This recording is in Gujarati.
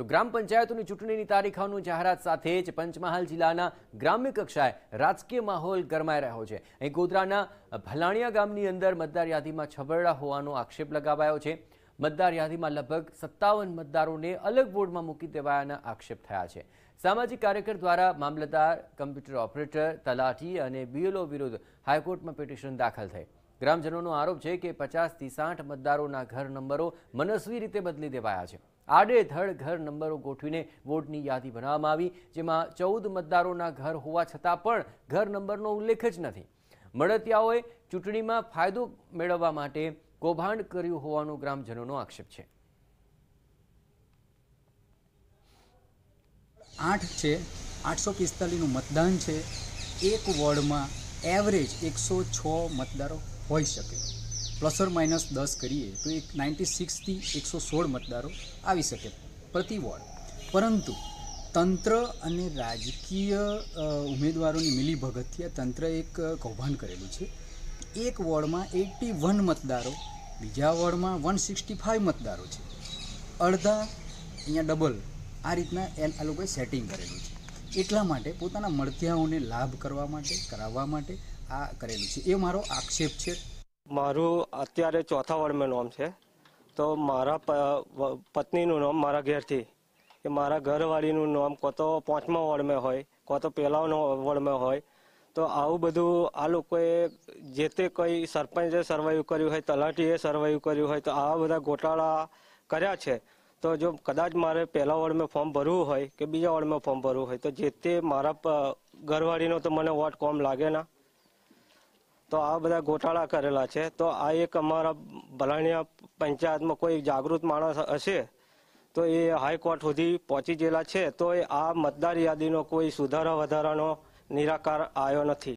તો ગ્રામ પંચાયતોની ચૂંટણીની તારીખોનું જાહેરાત સાથે જ પંચમહાલ જિલ્લાના ગ્રામ્ય કક્ષાએ રાજકીય માહોલ ગરમાઈ રહ્યો છે અહીં ગોધરાના ભલાણિયા ગામની અંદર મતદાર યાદીમાં છબરડા હોવાનો આક્ષેપ લગાવાયો છે મતદાર યાદીમાં લગભગ સત્તાવન મતદારોને અલગ બોર્ડમાં મૂકી દેવાયાના આક્ષેપ થયા છે સામાજિક કાર્યકર દ્વારા મામલતદાર કમ્પ્યુટર ઓપરેટર તલાટી અને બીએલઓ વિરુદ્ધ હાઈકોર્ટમાં પિટિશન દાખલ થઈ ગ્રામજનોનો આરોપ છે કે પચાસથી સાઠ મતદારોના ઘર નંબરો મનસ્વી રીતે બદલી દેવાયા છે આડેધડ ઘર નંબરો ગોઠવીને વોર્ડની યાદી બનાવવામાં આવી જેમાં ચૌદ મતદારોના ઘર હોવા છતાં પણ ઘર નંબરનો ઉલ્લેખ જ નથી મળતિયાઓએ ચૂંટણીમાં ફાયદો મેળવવા માટે કૌભાંડ કર્યું હોવાનો ગ્રામજનોનો આક્ષેપ છે આઠ છે આઠસો પિસ્તાલીસનું મતદાન છે એક વોર્ડમાં એવરેજ એકસો છ મતદારો હોઈ શકે પ્લસ ઓર માઇનસ દસ કરીએ તો એક નાઇન્ટી સિક્સથી એકસો સોળ મતદારો આવી શકે પ્રતિ વોર્ડ પરંતુ તંત્ર અને રાજકીય ઉમેદવારોની મિલીભગતથી આ તંત્ર એક કૌભાંડ કરેલું છે એક વોર્ડમાં એટી વન મતદારો બીજા વોર્ડમાં વન સિક્સટી ફાઇવ મતદારો છે અડધા અહીંયા ડબલ આ રીતના એ આ લોકોએ સેટિંગ કરેલું છે એટલા માટે પોતાના મળતિયાઓને લાભ કરવા માટે કરાવવા માટે આ કરેલું છે એ મારો આક્ષેપ છે મારું અત્યારે ચોથા વોર્ડમાં નામ છે તો મારા પત્નીનું નામ મારા ઘેરથી કે મારા ઘરવાળીનું નામ કોતો તો પાંચમા વોર્ડમાં હોય કોતો તો પહેલા વોર્ડમાં હોય તો આવું બધું આ લોકોએ જે તે કંઈ સરપંચે સર્વાઈવ કર્યું હોય તલાટીએ સર્વાઈવ કર્યું હોય તો આવા બધા ગોટાળા કર્યા છે તો જો કદાચ મારે પહેલા વોર્ડમાં ફોર્મ ભરવું હોય કે બીજા વોર્ડમાં ફોર્મ ભરવું હોય તો જે તે મારા ઘરવાળીનો તો મને વોટ કોમ લાગે ના તો આ બધા ગોટાળા કરેલા છે તો આ એક અમારા ભલાણિયા પંચાયતમાં કોઈ જાગૃત માણસ હશે તો એ હાઈકોર્ટ સુધી પહોંચી ગયેલા છે તો એ આ મતદાર યાદીનો કોઈ સુધારા વધારાનો નિરાકાર આવ્યો નથી